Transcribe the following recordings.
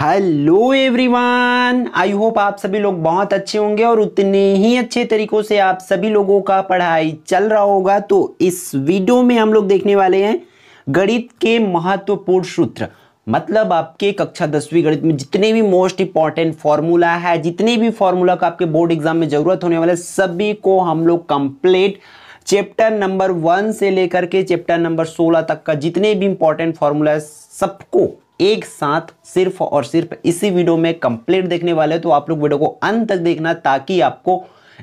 Hello everyone I hope आप सभी लोग बहुत अच्छे होंगे और उतने ही अच्छे तरीकों से आप सभी लोगों का पढ़ाई चल रहा होगा तो इस वीडियो में हम लोग देखने वाले हैं गणित के महत्वपूर्ण सूत्र मतलब आपके कक्षा दसवीं गणित में जितने भी मोस्ट इंपॉर्टेंट फॉर्मूला है जितने भी फॉर्मूला का आपके बोर्ड एग्जाम में ज़रूरत होने वाला है सभी को हम लोग कंप्लीट चैप्टर नंबर वन से लेकर के चैप्टर नंबर सोलह तक का जितने भी इंपॉर्टेंट फॉर्मूला है सबको एक साथ सिर्फ और सिर्फ इसी वीडियो में कंप्लीट देखने वाले तो आप लोग वीडियो को अंत तक देखना ताकि आपको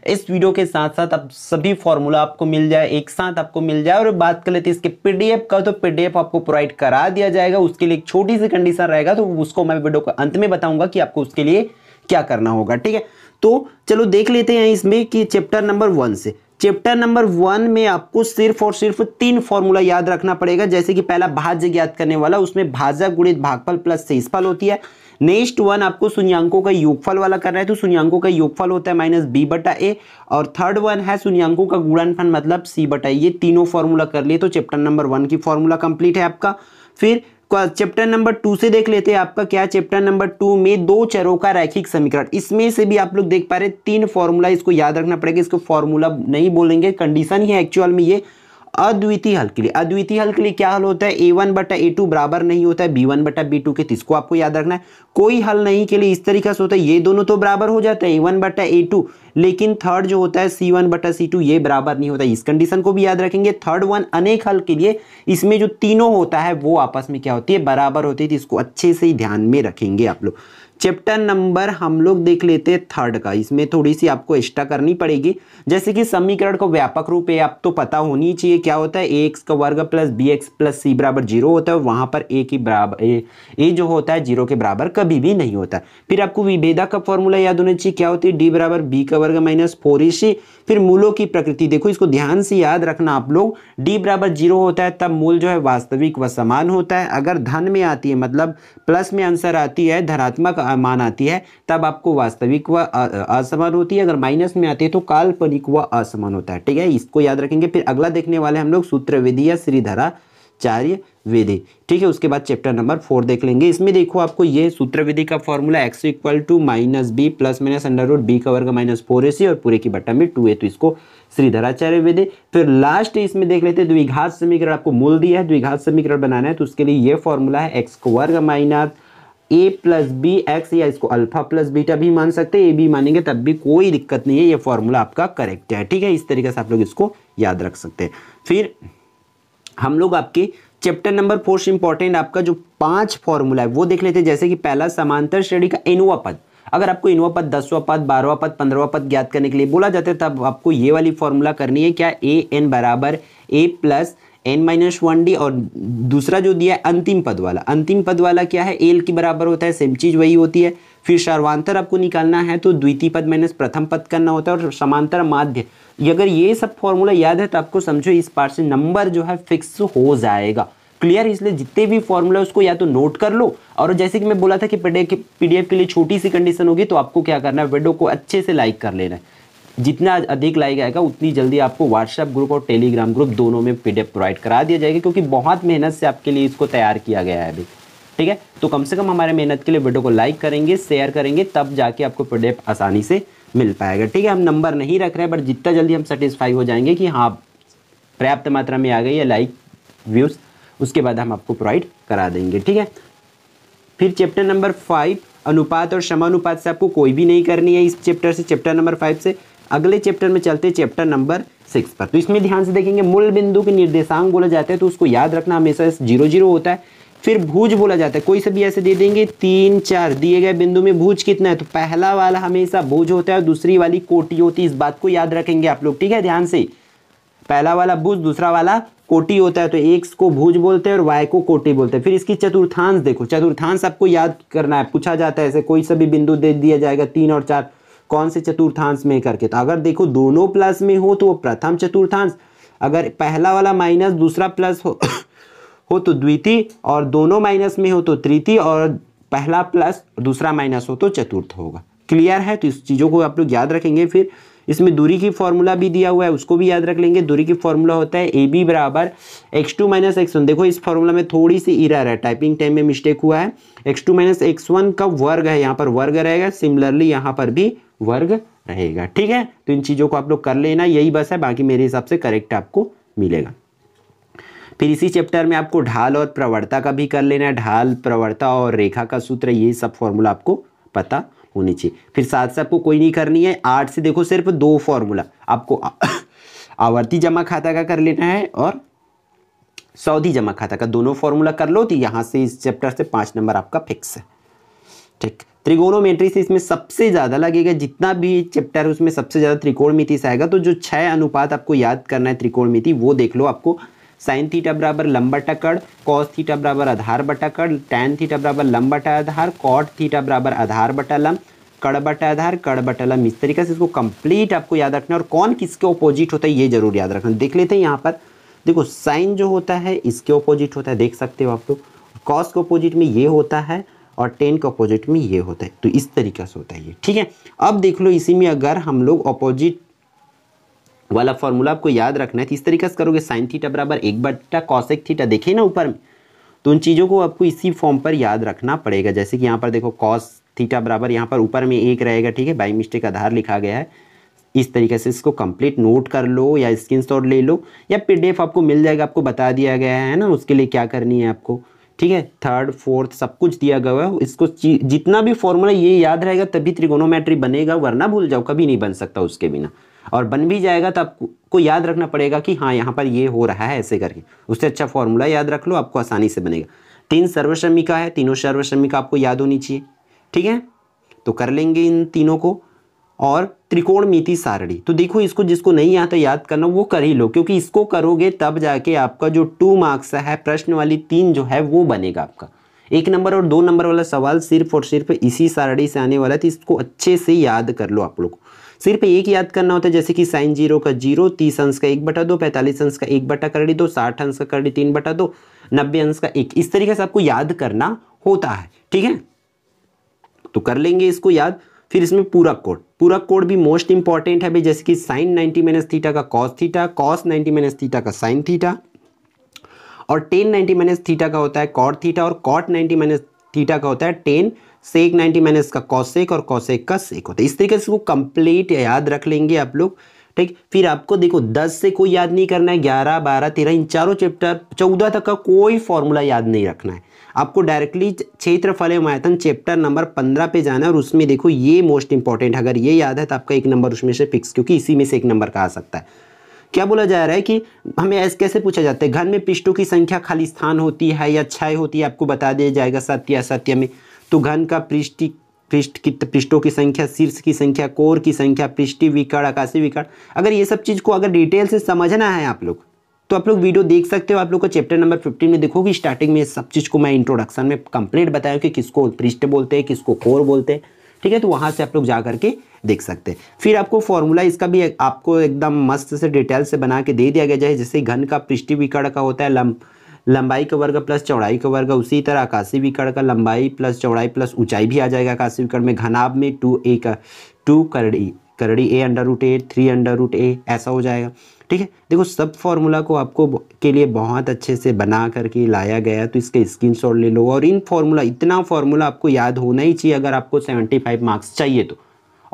इस वीडियो के साथ साथ अब सभी फॉर्मूला आपको मिल जाए एक साथ आपको मिल जाए और बात कर लेते हैं इसके पीडीएफ का तो पीडीएफ आपको प्रोवाइड करा दिया जाएगा उसके लिए एक छोटी सी कंडीशन रहेगा तो उसको मैं वीडियो के अंत में बताऊंगा कि आपको उसके लिए क्या करना होगा ठीक है तो चलो देख लेते हैं इसमें कि चैप्टर नंबर वन से चैप्टर नंबर वन में आपको सिर्फ और सिर्फ तीन फॉर्मूला याद रखना पड़ेगा जैसे कि पहला भाज्य ज्ञात करने वाला उसमें भाजक गुणित भागफल प्लस शेषफल होती है नेक्स्ट वन आपको शून्यांकों का योगफल वाला करना है तो शून्यांकों का योगफल होता है माइनस बी बटा ए और थर्ड वन है शून्यांकों का गुणनफल मतलब सी बटा e। ये तीनों फॉर्मूला कर लिए तो चैप्टर नंबर वन की फॉर्मूला कंप्लीट है आपका फिर चैप्टर नंबर टू से देख लेते हैं आपका क्या चैप्टर नंबर टू में दो चरों का रैखिक समीकरण इसमें से भी आप लोग देख पा रहे तीन फॉर्मूला इसको याद रखना पड़ेगा इसको फॉर्मूला नहीं बोलेंगे कंडीशन ही है एक्चुअल में ये अद्वितीय हल के लिए अद्वितीय हल के लिए क्या हल होता है ए वन बटा ए टू बराबर नहीं होता है बी वन बटा बी टू के तो इसको आपको याद रखना है कोई हल नहीं के लिए इस तरीके से होता है ये दोनों तो बराबर हो जाता है ए वन बटा ए टू लेकिन थर्ड जो होता है सी वन बटा सी टू ये बराबर नहीं होता इस कंडीशन को भी याद रखेंगे थर्ड वन अनेक हल के लिए इसमें जो तीनों होता है वो आपस में क्या होती है बराबर होती है तो इसको अच्छे से ही ध्यान में रखेंगे आप लोग चैप्टर नंबर हम लोग देख लेते हैं थर्ड का इसमें थोड़ी सी आपको एक्स्ट्रा करनी पड़ेगी जैसे कि समीकरण को व्यापक रूप है आप तो पता होनी चाहिए क्या होता है ए एक्स का वर्ग plus B X plus C बराबर जीरो होता है वहां पर ए की बराबर ए ए जो होता है जीरो के बराबर कभी भी नहीं होता फिर आपको विभेदा का फॉर्मूला याद होना चाहिए क्या होती है डी बराबर बी का वर्ग माइनस फोर ए सी फिर मूलों की प्रकृति देखो इसको ध्यान से याद रखना आप लोग डी बराबर जीरो होता है तब मूल जो है वास्तविक व समान होता है अगर धन में आती है मतलब प्लस में आंसर आती है धनात्मक मान आती है तब आपको वास्तविक व असमान होती है अगर माइनस में आती है तो काल्पनिक व असमान होता है ठीक है इसको याद रखेंगे फिर अगला देखने वाले हम लोग सूत्र विधि या श्रीधरा चार्य विधि ठीक है उसके बाद चैप्टर नंबर फोर देख लेंगे इसमें देखो आपको ये सूत्र विधि का formula X equal to minus B plus minus under root B का वर्ग माइनस फोर ए सी और पूरे की बट्टा में टू ए तो इसको श्रीधराचार्य विधि फिर लास्ट इसमें देख लेते हैं द्विघात समीकरण आपको मूल दिया है द्विघात समीकरण बनाना है तो उसके लिए ये फॉर्मूला है एक्स को वर्ग minus A plus B X या इसको अल्फा प्लस बीटा भी मान सकते हैं ए बी मानेंगे तब भी कोई दिक्कत नहीं है ये फॉर्मूला आपका करेक्ट है ठीक है इस तरीके से आप लोग इसको याद रख सकते हैं फिर हम लोग आपके चैप्टर नंबर फोर से इंपॉर्टेंट आपका जो पांच फॉर्मूला है वो देख लेते हैं जैसे कि पहला समांतर श्रेणी का इनवा पद अगर आपको इनवा पद दसवा पद बारहवा पद पंद्रहवा पद ज्ञात करने के लिए बोला जाता है तब आपको ये वाली फॉर्मूला करनी है क्या ए एन बराबर A plus N minus one D और दूसरा जो दिया है अंतिम पद वाला अंतिम पद वाला क्या है एल के बराबर होता है सेम चीज़ वही होती है फिर सर्वांतर आपको निकालना है तो द्वितीय पद माइनस प्रथम पद करना होता है और समांतर माध्य अगर ये सब फॉर्मूला याद है तो आपको समझो इस पार्ट से नंबर जो है फिक्स हो जाएगा क्लियर इसलिए जितने भी फॉर्मूला उसको या तो नोट कर लो और जैसे कि मैं बोला था कि पीडीएफ के लिए छोटी सी कंडीशन होगी तो आपको क्या करना है वीडियो को अच्छे से लाइक कर लेना है जितना अधिक लाइक आएगा उतनी जल्दी आपको व्हाट्सएप ग्रुप और टेलीग्राम ग्रुप दोनों में पी प्रोवाइड करा दिया जाएगा क्योंकि बहुत मेहनत से आपके लिए इसको तैयार किया गया है अभी ठीक है तो कम से कम हमारे मेहनत के लिए वीडियो को लाइक करेंगे शेयर करेंगे तब जाके आपको पीडीएफ आसानी से मिल पाएगा ठीक है हम नंबर नहीं रख रहे हैं बट जितना जल्दी हम सेटिस्फाई हो जाएंगे कि हाँ पर्याप्त मात्रा में आ गई है लाइक व्यूज़ उसके बाद हम आपको प्रोवाइड करा देंगे ठीक है फिर चैप्टर नंबर फाइव अनुपात और समानुपात से आपको कोई भी नहीं करनी है इस चैप्टर से चैप्टर नंबर फाइव से अगले चैप्टर में चलते हैं चैप्टर नंबर सिक्स पर तो इसमें ध्यान से देखेंगे मूल बिंदु के निर्देशांक बोला जाता है तो उसको याद रखना हमेशा जीरो जीरो होता है फिर भूज बोला जाता है कोई सभी ऐसे दे देंगे तीन चार दिए गए बिंदु में भूज कितना है तो पहला वाला हमेशा भूज होता है और दूसरी वाली कोटी होती है इस बात को याद रखेंगे आप लोग ठीक है ध्यान से पहला वाला भूज दूसरा वाला कोटी होता है तो एक्स को भूज बोलते हैं और वाई को कोटी बोलते हैं फिर इसकी चतुर्थांश देखो चतुर्थांश आपको याद करना है पूछा जाता है ऐसे कोई सभी बिंदु दे दिया जाएगा तीन और चार कौन से चतुर्थांश में करके तो अगर देखो दोनों प्लस में हो तो वो प्रथम चतुर्थांश अगर पहला वाला माइनस दूसरा प्लस हो हो तो द्वितीय और दोनों माइनस में हो तो तृतीय और पहला प्लस दूसरा माइनस हो तो चतुर्थ होगा क्लियर है तो इस चीज़ों को आप लोग याद रखेंगे फिर इसमें दूरी की फॉर्मूला भी दिया हुआ है उसको भी याद रख लेंगे दूरी की फॉर्मूला होता है ए बी बराबर X two minus X one देखो इस फॉर्मूला में थोड़ी सी इरर है टाइपिंग टाइम में मिस्टेक हुआ है X two minus X one का वर्ग है यहाँ पर वर्ग रहेगा सिमिलरली यहाँ पर भी वर्ग रहेगा ठीक है तो इन चीज़ों को आप लोग कर लेना यही बस है बाकी मेरे हिसाब से करेक्ट आपको मिलेगा फिर इसी चैप्टर में आपको ढाल और प्रवर्ता का भी कर लेना है ढाल प्रवर्ता और रेखा का सूत्र ये सब फॉर्मूला आपको पता होनी चाहिए फिर साथ से आपको कोई नहीं करनी है आठ से देखो सिर्फ दो फॉर्मूला आपको आवर्ती जमा खाता का कर लेना है और सऊदी जमा खाता का दोनों फॉर्मूला कर लो तो यहाँ से इस चैप्टर से पाँच नंबर आपका फिक्स है ठीक त्रिकोणोमेट्री से इसमें सबसे ज़्यादा लगेगा जितना भी चैप्टर है उसमें सबसे ज़्यादा त्रिकोणमिति से आएगा तो जो छः अनुपात आपको याद करना है त्रिकोणमिति वो देख लो आपको साइन थीटा बराबर लंबा टकड़ कॉस थीटा बराबर आधार बटा कड़ टैन थीटा बराबर लंबा टा आधार कॉट थीटा बराबर आधार बटा लम कड़ बटा आधार कड़ बटा लम इस तरीके से इसको कंप्लीट आपको याद रखना और कौन किसके ऑपोजिट होता है ये जरूर याद रखना देख लेते हैं यहाँ पर देखो साइन जो होता है इसके ऑपोजिट होता है देख सकते हो आप लोग तो। कॉस के ऑपोजिट में ये होता है और टेन के अपोजिट में ये होता है तो इस तरीका से होता है ये ठीक है अब देख लो इसी में अगर हम लोग अपोजिट वाला फॉर्मूला आपको याद रखना है तो इस तरीके से करोगे साइन थीटा बराबर एक बट्टा कॉसेक थीटा देखे ना ऊपर में तो उन चीज़ों को आपको इसी फॉर्म पर याद रखना पड़ेगा जैसे कि यहाँ पर देखो कॉस थीटा बराबर यहाँ पर ऊपर में एक रहेगा ठीक है बाई मिस्टेक आधार लिखा गया है इस तरीके से इसको कंप्लीट नोट कर लो या स्क्रीन शॉट ले लो या पीडीएफ आपको मिल जाएगा आपको बता दिया गया है ना उसके लिए क्या करनी है आपको ठीक है थर्ड फोर्थ सब कुछ दिया गया है इसको जितना भी फॉर्मूला ये याद रहेगा तभी त्रिगोनोमेट्री बनेगा वरना भूल जाओ कभी नहीं बन सकता उसके बिना और बन भी जाएगा तो आपको याद रखना पड़ेगा कि हाँ यहाँ पर ये हो रहा है ऐसे करके उससे अच्छा फॉर्मूला याद रख लो आपको आसानी से बनेगा तीन सर्वश्रमिका है तीनों सर्वश्रमिका आपको याद होनी चाहिए ठीक है तो कर लेंगे इन तीनों को और त्रिकोणमिति सारणी तो देखो इसको जिसको नहीं आता तो याद करना वो कर ही लो क्योंकि इसको करोगे तब जाके आपका जो टू मार्क्स है प्रश्न वाली तीन जो है वो बनेगा आपका एक नंबर और दो नंबर वाला सवाल सिर्फ और सिर्फ इसी सारणी से आने वाला है तो इसको अच्छे से याद कर लो आप लोग सिर्फ एक याद करना होता है जैसे कि साइन जीरो का जीरो तीस अंश का एक बटा दो पैंतालीस अंश का एक बटा कर डी दो साठ अंश का करड़ी तीन बटा दो नब्बे अंश का एक इस तरीके से आपको याद करना होता है ठीक है तो कर लेंगे इसको याद फिर इसमें पूरा कोड पूरा कोड भी मोस्ट इंपॉर्टेंट है जैसे कि साइन 90 माइनस थीटा का cos theta cos 90 minus theta का साइन थीटा और टेन 90 माइनस थीटा का होता है कॉट थीटा और कॉट 90 माइनस थीटा का होता है टेन सेक 90 माइनस का कॉसेक और कॉसेक का सेक होता है इस तरीके से वो कंप्लीट याद रख लेंगे आप लोग ठीक फिर आपको देखो दस से कोई याद नहीं करना है ग्यारह बारह तेरह इन चारों चैप्टर चौदह तक का कोई फॉर्मूला याद नहीं रखना है आपको डायरेक्टली क्षेत्रफल एवं आयतन चैप्टर नंबर पंद्रह पे जाना है और उसमें देखो ये मोस्ट इंपॉर्टेंट अगर ये याद है तो आपका एक नंबर उसमें से फिक्स क्योंकि इसी में से एक नंबर का आ सकता है क्या बोला जा रहा है कि हमें ऐसे कैसे पूछा जाता है घन में पृष्ठों की संख्या खाली स्थान होती है या छय होती है आपको बता दिया जाएगा सत्य असत्य में तो घन का पृष्ठ पृष्ठ की पृष्ठों की संख्या शीर्ष की संख्या कोर की संख्या पृष्ठी विकर्ण आकाशीय विकर्ण अगर ये सब चीज़ को अगर डिटेल से समझना है आप लोग तो आप लोग वीडियो देख सकते हो आप लोग को चैप्टर नंबर फिफ्टीन में देखो स्टार्टिंग में सब चीज़ को मैं इंट्रोडक्शन में कंप्लीट बताया कि किसको पृष्ठ बोलते हैं किसको कोर बोलते हैं ठीक है तो वहाँ से आप लोग जा करके देख सकते हैं फिर आपको फॉर्मूला इसका भी आपको एकदम मस्त से डिटेल से बना के दे दिया गया जाए जैसे घन का पृष्ठी विकर्ण का होता है लंब लंबाई का वर्ग प्लस चौड़ाई का वर्ग उसी तरह आकाशी विकर्ण का लंबाई प्लस चौड़ाई प्लस ऊंचाई भी आ जाएगा आकाशी विकर्ण में घनाभ में टू ए का टू करड़ी करड़ी A under root A three under root A ऐसा हो जाएगा ठीक है देखो सब फॉर्मूला को आपको के लिए बहुत अच्छे से बना करके लाया गया तो इसके स्क्रीन शॉट ले लो और इन फॉर्मूला इतना फॉर्मूला आपको याद होना ही चाहिए अगर आपको सेवेंटी फाइव मार्क्स चाहिए तो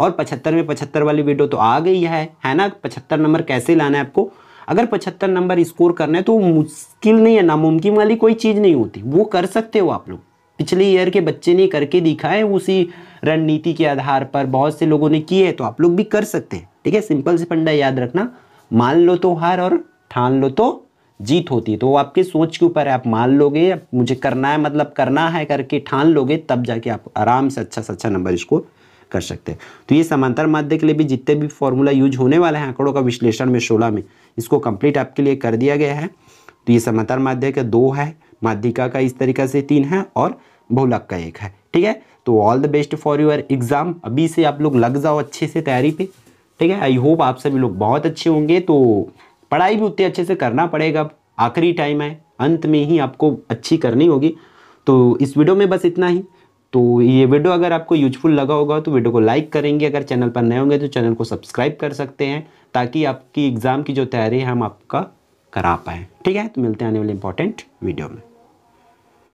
और पचहत्तर में पचहत्तर वाली वीडियो तो आ गई है है ना पचहत्तर नंबर कैसे लाना है आपको अगर पचहत्तर नंबर स्कोर करना है तो मुश्किल नहीं है नामुमकिन वाली कोई चीज़ नहीं होती वो कर सकते हो आप लोग पिछले ईयर के बच्चे ने करके दिखा है उसी रणनीति के आधार पर बहुत से लोगों ने किए तो आप लोग भी कर सकते हैं ठीक है सिंपल से फंडा याद रखना मान लो तो हार और ठान लो तो जीत होती है तो वो आपकी सोच के ऊपर है आप मान लोगे मुझे करना है मतलब करना है करके ठान लोगे तब जाके आप आराम से अच्छा से अच्छा नंबर इसको कर सकते हैं तो ये समांतर माध्य के लिए भी जितने भी फॉर्मूला यूज होने वाले हैं आंकड़ों का विश्लेषण में सोलह में इसको कंप्लीट आपके लिए कर दिया गया है तो ये समांतर माध्य का दो है माध्यिका का इस तरीके से तीन है और बहुलक का एक है ठीक है तो all the best for your exam अभी से आप लोग लग जाओ अच्छे से तैयारी पे ठीक है आई होप आप सभी लोग बहुत अच्छे होंगे तो पढ़ाई भी उतने अच्छे से करना पड़ेगा आखिरी टाइम है अंत में ही आपको अच्छी करनी होगी तो इस वीडियो में बस इतना ही तो ये वीडियो अगर आपको यूजफुल लगा होगा तो वीडियो को लाइक करेंगे अगर चैनल पर नए होंगे तो चैनल को सब्सक्राइब कर सकते हैं ताकि आपकी एग्ज़ाम की जो तैयारी है हम आपका करा पाएँ ठीक है तो मिलते हैं आने वाले इंपॉर्टेंट वीडियो में